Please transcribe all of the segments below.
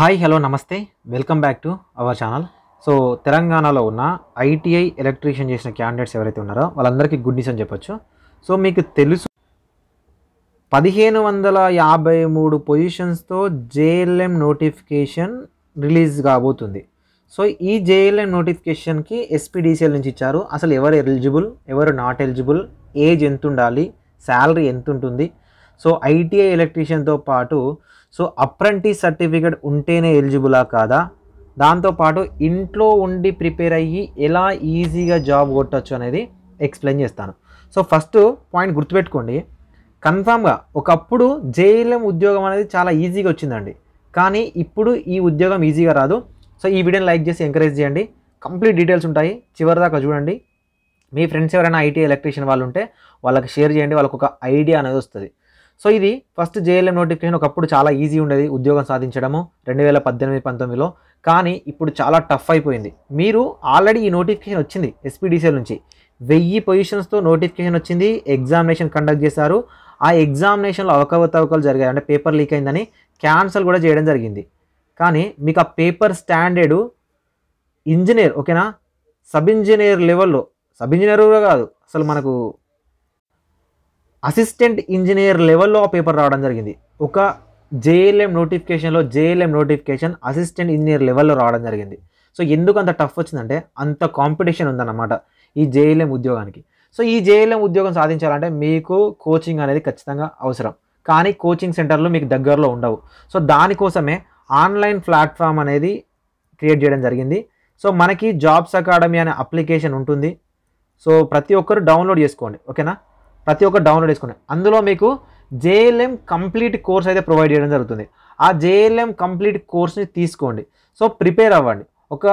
hi hello నమస్తే welcome back to our channel so తెలంగాణలో ఉన్న ఐటీఐ ఎలక్ట్రీషియన్ చేసిన క్యాండిడేట్స్ ఎవరైతే ఉన్నారో వాళ్ళందరికీ గుడ్ న్యూస్ అని చెప్పొచ్చు సో మీకు తెలుసు పదిహేను వందల యాభై మూడు పొజిషన్స్తో జేఎల్ఎం నోటిఫికేషన్ రిలీజ్ కాబోతుంది సో ఈ జేఎల్ఎం నోటిఫికేషన్కి ఎస్పీడీసీఎల్ నుంచి ఇచ్చారు అసలు ఎవరు ఎలిజిబుల్ ఎవరు నాట్ ఎలిజిబుల్ ఏజ్ ఎంత ఉండాలి శాలరీ ఎంత ఉంటుంది సో ఐటీఐ ఎలక్ట్రీషియన్తో పాటు సో అప్రెంటిస్ సర్టిఫికేట్ ఉంటేనే ఎలిజిబులా కాదా దాంతోపాటు ఇంట్లో ఉండి ప్రిపేర్ అయ్యి ఎలా ఈజీగా జాబ్ కొట్టచ్చు అనేది ఎక్స్ప్లెయిన్ చేస్తాను సో ఫస్ట్ పాయింట్ గుర్తుపెట్టుకోండి కన్ఫామ్గా ఒకప్పుడు జేఎల్ఎం ఉద్యోగం అనేది చాలా ఈజీగా వచ్చిందండి కానీ ఇప్పుడు ఈ ఉద్యోగం ఈజీగా రాదు సో ఈ వీడియోని లైక్ చేసి ఎంకరేజ్ చేయండి కంప్లీట్ డీటెయిల్స్ ఉంటాయి చివరి దాకా చూడండి మీ ఫ్రెండ్స్ ఎవరైనా ఐటీ ఎలక్ట్రీషియన్ వాళ్ళు ఉంటే వాళ్ళకి షేర్ చేయండి వాళ్ళకి ఒక ఐడియా అనేది వస్తుంది సో ఇది ఫస్ట్ జేఎల్ఎం నోటిఫికేషన్ ఒకప్పుడు చాలా ఈజీ ఉండేది ఉద్యోగం సాధించడము రెండు వేల పద్దెనిమిది పంతొమ్మిదిలో కానీ ఇప్పుడు చాలా టఫ్ అయిపోయింది మీరు ఆల్రెడీ ఈ నోటిఫికేషన్ వచ్చింది ఎస్పీడీసీఎల్ నుంచి వెయ్యి పొజిషన్స్తో నోటిఫికేషన్ వచ్చింది ఎగ్జామినేషన్ కండక్ట్ చేశారు ఆ ఎగ్జామినేషన్లో అవకవతవకలు జరిగాయి అంటే పేపర్ లీక్ అయిందని క్యాన్సల్ కూడా చేయడం జరిగింది కానీ మీకు ఆ పేపర్ స్టాండర్డ్ ఇంజనీర్ ఓకేనా సబ్ ఇంజనీర్ లెవెల్లో సబ్ ఇంజనీర్ కాదు అసలు మనకు అసిస్టెంట్ ఇంజనీర్ లెవెల్లో ఆ పేపర్ రావడం జరిగింది ఒక జేఎల్ఎం నోటిఫికేషన్లో జేఎల్ఎం నోటిఫికేషన్ అసిస్టెంట్ ఇంజనీర్ లెవెల్లో రావడం జరిగింది సో ఎందుకు అంత టఫ్ వచ్చిందంటే అంత కాంపిటీషన్ ఉందన్నమాట ఈ జేఎల్ఎం ఉద్యోగానికి సో ఈ జేఎల్ఎం ఉద్యోగం సాధించాలంటే మీకు కోచింగ్ అనేది ఖచ్చితంగా అవసరం కానీ కోచింగ్ సెంటర్లు మీకు దగ్గరలో ఉండవు సో దానికోసమే ఆన్లైన్ ప్లాట్ఫామ్ అనేది క్రియేట్ చేయడం జరిగింది సో మనకి జాబ్స్ అకాడమీ అనే అప్లికేషన్ ఉంటుంది సో ప్రతి ఒక్కరు డౌన్లోడ్ చేసుకోండి ఓకేనా ప్రతి ఒక్క డౌన్లోడ్ చేసుకున్నాయి అందులో మీకు జేఎల్ఎం కంప్లీట్ కోర్స్ అయితే ప్రొవైడ్ చేయడం జరుగుతుంది ఆ జేఎల్ఎం కంప్లీట్ కోర్స్ని తీసుకోండి సో ప్రిపేర్ అవ్వండి ఒక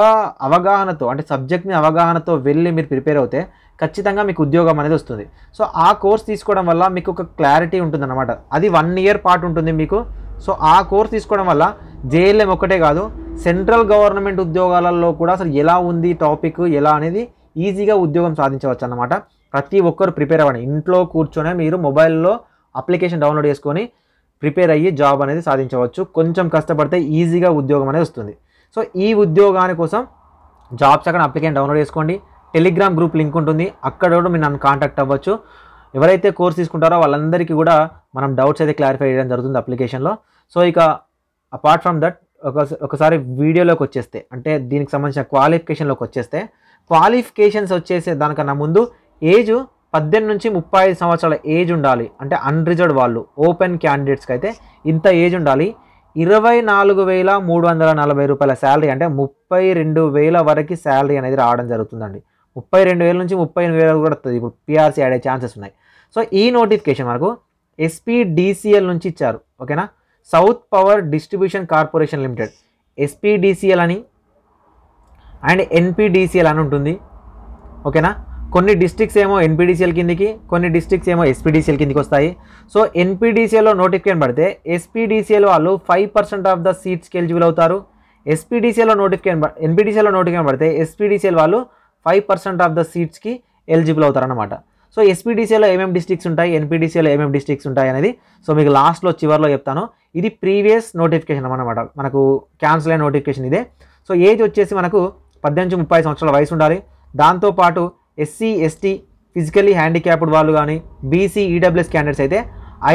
అవగాహనతో అంటే సబ్జెక్ట్ని అవగాహనతో వెళ్ళి మీరు ప్రిపేర్ అవుతే ఖచ్చితంగా మీకు ఉద్యోగం అనేది వస్తుంది సో ఆ కోర్స్ తీసుకోవడం వల్ల మీకు ఒక క్లారిటీ ఉంటుంది అనమాట అది వన్ ఇయర్ పాట్ ఉంటుంది మీకు సో ఆ కోర్స్ తీసుకోవడం వల్ల జేఎల్ఎం ఒకటే కాదు సెంట్రల్ గవర్నమెంట్ ఉద్యోగాలలో కూడా అసలు ఎలా ఉంది టాపిక్ ఎలా అనేది ఈజీగా ఉద్యోగం సాధించవచ్చు అన్నమాట ప్రతి ఒక్కరు ప్రిపేర్ అవ్వండి ఇంట్లో కూర్చొనే మీరు మొబైల్లో అప్లికేషన్ డౌన్లోడ్ చేసుకొని ప్రిపేర్ అయ్యి జాబ్ అనేది సాధించవచ్చు కొంచెం కష్టపడితే ఈజీగా ఉద్యోగం అనేది వస్తుంది సో ఈ ఉద్యోగాని కోసం జాబ్స్ అక్కడ అప్లికేషన్ డౌన్లోడ్ చేసుకోండి టెలిగ్రామ్ గ్రూప్ లింక్ ఉంటుంది అక్కడ కూడా మీరు నన్ను కాంటాక్ట్ అవ్వచ్చు ఎవరైతే కోర్స్ తీసుకుంటారో వాళ్ళందరికీ కూడా మనం డౌట్స్ అయితే క్లారిఫై చేయడం జరుగుతుంది అప్లికేషన్లో సో ఇక అపార్ట్ ఫ్రమ్ దట్ ఒక ఒకసారి వీడియోలోకి వచ్చేస్తే అంటే దీనికి సంబంధించిన క్వాలిఫికేషన్లోకి వచ్చేస్తే క్వాలిఫికేషన్స్ వచ్చేసే దానికన్నా ముందు ఏజ్ పద్దెనిమిది నుంచి ముప్పై ఐదు సంవత్సరాల ఏజ్ ఉండాలి అంటే అన్రిజర్వ్డ్ వాళ్ళు ఓపెన్ క్యాండిడేట్స్కి అయితే ఇంత ఏజ్ ఉండాలి ఇరవై నాలుగు వేల మూడు వందల నలభై రూపాయల శాలరీ అంటే ముప్పై రెండు వేల వరకు శాలరీ అనేది రావడం జరుగుతుందండి ముప్పై రెండు వేల నుంచి ముప్పై ఎనిమిది వేల కూడా వస్తుంది ఇప్పుడు పిఆర్సీ ఆడే ఛాన్సెస్ ఉన్నాయి సో ఈ నోటిఫికేషన్ మనకు ఎస్పీడిసిఎల్ నుంచి ఇచ్చారు ఓకేనా south power distribution corporation limited SPDCL అని అండ్ ఎన్పీడిసిఎల్ అని ఉంటుంది ఓకేనా కొన్ని డిస్ట్రిక్ట్స్ ఏమో ఎన్పీడీసీఎల్ కిందికి కొన్ని డిస్ట్రిక్ట్స్ ఏమో ఎస్పీడీసీఎల్ కిందికి వస్తాయి సో ఎన్పీడీసీఎల్లో నోటిఫికేషన్ పడితే ఎస్పీడీసీఎల్ వాళ్ళు ఫైవ్ పర్సెంట్ ఆఫ్ ద సీట్స్కి ఎలిజిబుల్ అవుతారు ఎస్పీడీసీఎల్లో నోటిఫికేషన్ ఎన్పీడీసీఎల్లో నోటిఫికేషన్ పడితే ఎస్పీడీసీఎల్ వాళ్ళు ఫైవ్ పర్సెంట్ ఆఫ్ ద సీట్స్కి ఎలిజిబుల్ అవుతారనమాట సో ఎస్పీడీసీఎల్లో ఏమేమి డిస్ట్రిక్ట్స్ ఉంటాయి ఎన్పీడీసీఎల్లో ఏమేమి డిస్ట్రిక్ట్స్ ఉంటాయి అనేది సో మీకు లాస్ట్లో చివరిలో చెప్తాను ఇది ప్రీవియస్ నోటిఫికేషన్ అనమాట మనకు క్యాన్సిల్ అయిన నోటిఫికేషన్ ఇదే సో ఏజ్ వచ్చేసి మనకు పద్దెనిమిది ముప్పై సంవత్సరాల వయసు ఉండాలి దాంతోపాటు ఎస్సీ ఎస్టీ ఫిజికలీ హ్యాండిక్యాప్డ్ వాళ్ళు కానీ బీసీ ఈడబ్ల్యూఎస్ క్యాండిడేట్స్ అయితే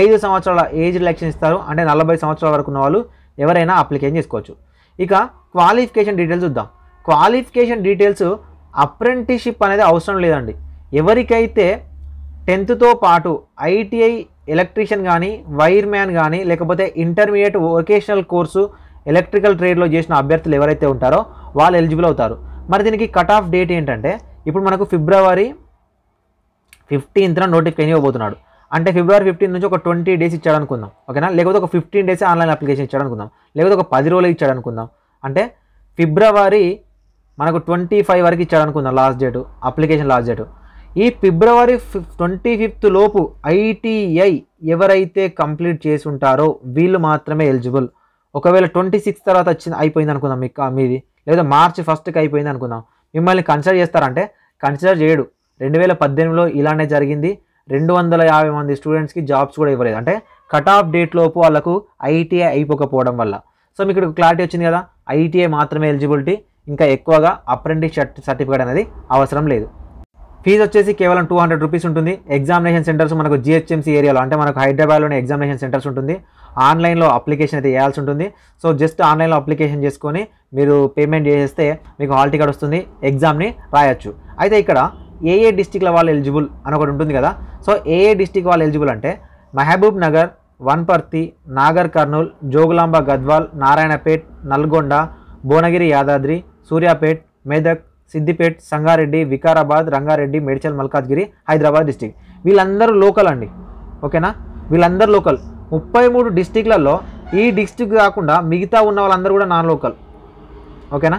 ఐదు సంవత్సరాల ఏజ్ రిలాక్షన్ ఇస్తారు అంటే నలభై సంవత్సరాల వరకు ఉన్న వాళ్ళు ఎవరైనా అప్లికేషన్ చేసుకోవచ్చు ఇక క్వాలిఫికేషన్ డీటెయిల్స్ చూద్దాం క్వాలిఫికేషన్ డీటెయిల్స్ అప్రెంటిషిప్ అనేది అవసరం లేదండి ఎవరికైతే టెన్త్తో పాటు ఐటీఐ ఎలక్ట్రీషియన్ కానీ వైర్ మ్యాన్ కానీ లేకపోతే ఇంటర్మీడియట్ వొకేషనల్ కోర్సు ఎలక్ట్రికల్ ట్రేడ్లో చేసిన అభ్యర్థులు ఎవరైతే ఉంటారో వాళ్ళు ఎలిజిబుల్ అవుతారు మరి దీనికి కట్ ఆఫ్ డేట్ ఏంటంటే ఇప్పుడు మనకు ఫిబ్రవరి ఫిఫ్టీన్త్న నోటిఫికేషన్ ఇవ్వబోతున్నాడు అంటే ఫిబ్రవరి ఫిఫ్టీన్ నుంచి ఒక ట్వంటీ డేస్ ఇచ్చాడు అనుకుందాం ఓకేనా లేకపోతే ఒక ఫిఫ్టీన్ డేస్ ఆన్లైన్ అప్లికేషన్ ఇచ్చాడనుకుందాం లేకపోతే ఒక పది రోజులు ఇచ్చాడనుకుందాం అంటే ఫిబ్రవరి మనకు ట్వంటీ ఫైవ్ వరకు ఇచ్చాడనుకుందాం last date application last date ఈ ఫిబ్రవరి ట్వంటీ ఫిఫ్త్ లోపు ఐటీఐ ఎవరైతే కంప్లీట్ చేసి ఉంటారో వీళ్ళు మాత్రమే ఎలిజిబుల్ ఒకవేళ ట్వంటీ సిక్స్ తర్వాత వచ్చింది అయిపోయింది అనుకుందాం మీకు మీది లేదా మార్చ్ ఫస్ట్కి అయిపోయింది అనుకుందాం మిమ్మల్ని కన్సిడర్ చేస్తారంటే కన్సిడర్ చేయడు రెండు వేల పద్దెనిమిదిలో ఇలానే జరిగింది రెండు వందల యాభై మంది స్టూడెంట్స్కి జాబ్స్ కూడా ఇవ్వలేదు అంటే కట్ ఆఫ్ డేట్ లోపు వాళ్ళకు ఐటీఐ అయిపోకపోవడం వల్ల సో మీకు ఇక్కడ క్లారిటీ వచ్చింది కదా ఐటీఐ మాత్రమే ఎలిజిబిలిటీ ఇంకా ఎక్కువగా అప్రెంటిస్ సర్టిఫికేట్ అనేది అవసరం లేదు ఫీజు వచ్చేసి కేవలం టూ హండ్రెడ్ రూపీస్ ఉంటుంది ఎగ్జామినేషన్ సెంటర్స్ మనకు జిహెచ్ఎంసీ ఏరియాలో అంటే మనకు హైదరాబాద్లోనే ఎగ్జామినేషన్ సెంటర్స్ ఉంటుంది ఆన్లైన్లో అప్లికేషన్ అయితే వేయాల్సి ఉంటుంది సో జస్ట్ ఆన్లైన్లో అప్లికేషన్ చేసుకొని మీరు పేమెంట్ చేసేస్తే మీకు హాల్ టికెట్ వస్తుంది ఎగ్జామ్ని రాయొచ్చు అయితే ఇక్కడ ఏ ఏ డిస్టిక్ల వాళ్ళు ఎలిజిబుల్ అని ఒకటి ఉంటుంది కదా సో ఏ ఏ డిస్టిక్ వాళ్ళు ఎలిజిబుల్ అంటే Mahabubnagar Wanaparthy Nagarkurnool Jogulamba Gadwal Narayanpet Nalgonda Bhuvanagiri Yadadri Suryapet Medak Siddipet Sangareddy Vikarabad Rangareddy Medchal Malkajgiri Hyderabad district వీళ్ళందరూ లోకల్ అండి ఓకేనా వీళ్ళందరూ లోకల్ ముప్పై మూడు డిస్టిక్లలో ఈ డిస్టిక్ కాకుండా మిగతా ఉన్న వాళ్ళందరూ కూడా నాన్ లోకల్ ఓకేనా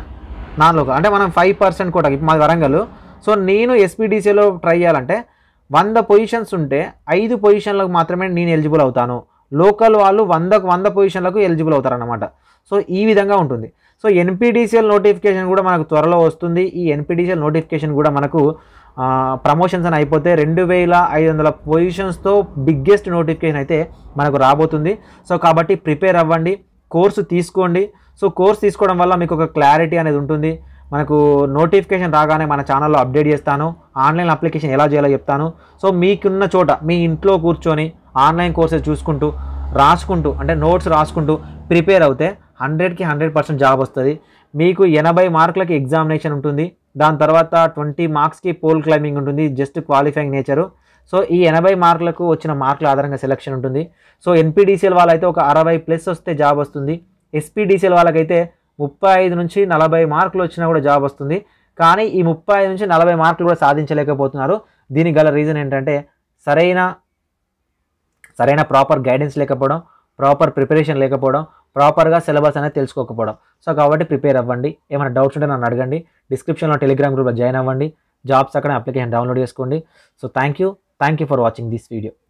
నాన్ లోకల్ అంటే మనం ఫైవ్ పర్సెంట్ కూడా ఇప్పుడు మాది వరంగల్ సో నేను ఎస్పీడీసీలో ట్రై చేయాలంటే వంద పొజిషన్స్ ఉంటే ఐదు పొజిషన్లకు మాత్రమే నేను ఎలిజిబుల్ అవుతాను లోకల్ వాళ్ళు వందకు వంద పొజిషన్లకు ఎలిజిబుల్ అవుతారనమాట సో ఈ విధంగా ఉంటుంది సో ఎన్పీడీసీఎల్ నోటిఫికేషన్ కూడా మనకు త్వరలో వస్తుంది ఈ ఎన్పిడిసిఎల్ నోటిఫికేషన్ కూడా మనకు ప్రమోషన్స్ అని అయిపోతే రెండు వేల ఐదు వందల పొజిషన్స్తో బిగ్గెస్ట్ నోటిఫికేషన్ అయితే మనకు రాబోతుంది సో కాబట్టి ప్రిపేర్ అవ్వండి కోర్సు తీసుకోండి సో కోర్స్ తీసుకోవడం వల్ల మీకు ఒక క్లారిటీ అనేది ఉంటుంది మనకు నోటిఫికేషన్ రాగానే మన ఛానల్లో అప్డేట్ చేస్తాను ఆన్లైన్ అప్లికేషన్ ఎలా చేయాలో చెప్తాను సో మీకున్న చోట మీ ఇంట్లో కూర్చొని ఆన్లైన్ కోర్సెస్ చూసుకుంటూ రాసుకుంటూ అంటే నోట్స్ రాసుకుంటూ ప్రిపేర్ అవుతే హండ్రెడ్కి హండ్రెడ్ పర్సెంట్ జాబ్ వస్తుంది మీకు ఎనభై మార్కులకి ఎగ్జామినేషన్ ఉంటుంది దాని తర్వాత ట్వంటీ మార్క్స్కి పోల్ క్లైంబింగ్ ఉంటుంది జస్ట్ క్వాలిఫైయింగ్ నేచరు సో ఈ ఎనభై మార్కులకు వచ్చిన మార్కుల ఆధారంగా సెలక్షన్ ఉంటుంది సో ఎన్పీడీసీఎల్ వాళ్ళైతే ఒక అరవై ప్లస్ వస్తే జాబ్ వస్తుంది ఎస్పీడీసీఎల్ వాళ్ళకైతే ముప్పై ఐదు నుంచి నలభై మార్కులు వచ్చినా కూడా జాబ్ వస్తుంది కానీ ఈ ముప్పై ఐదు నుంచి నలభై మార్కులు కూడా సాధించలేకపోతున్నారు దీనికి గల రీజన్ ఏంటంటే సరైన సరైన ప్రాపర్ గైడెన్స్ లేకపోవడం ప్రాపర్ ప్రిపరేషన్ లేకపోవడం ప్రాపర్గా సిలబస్ అనేది తెలుసుకోకపోవడం సో కాబట్టి ప్రిపేర్ అవ్వండి ఏమైనా డౌట్స్ ఉంటే నన్ను అడగండి డిస్క్రిప్షన్లో టెలిగ్రామ్ గ్రూప్లో జాయిన్ అవ్వండి జాబ్స్ అక్కడ అప్లికేషన్ డౌన్లోడ్ చేసుకోండి so thank you thank you for watching this video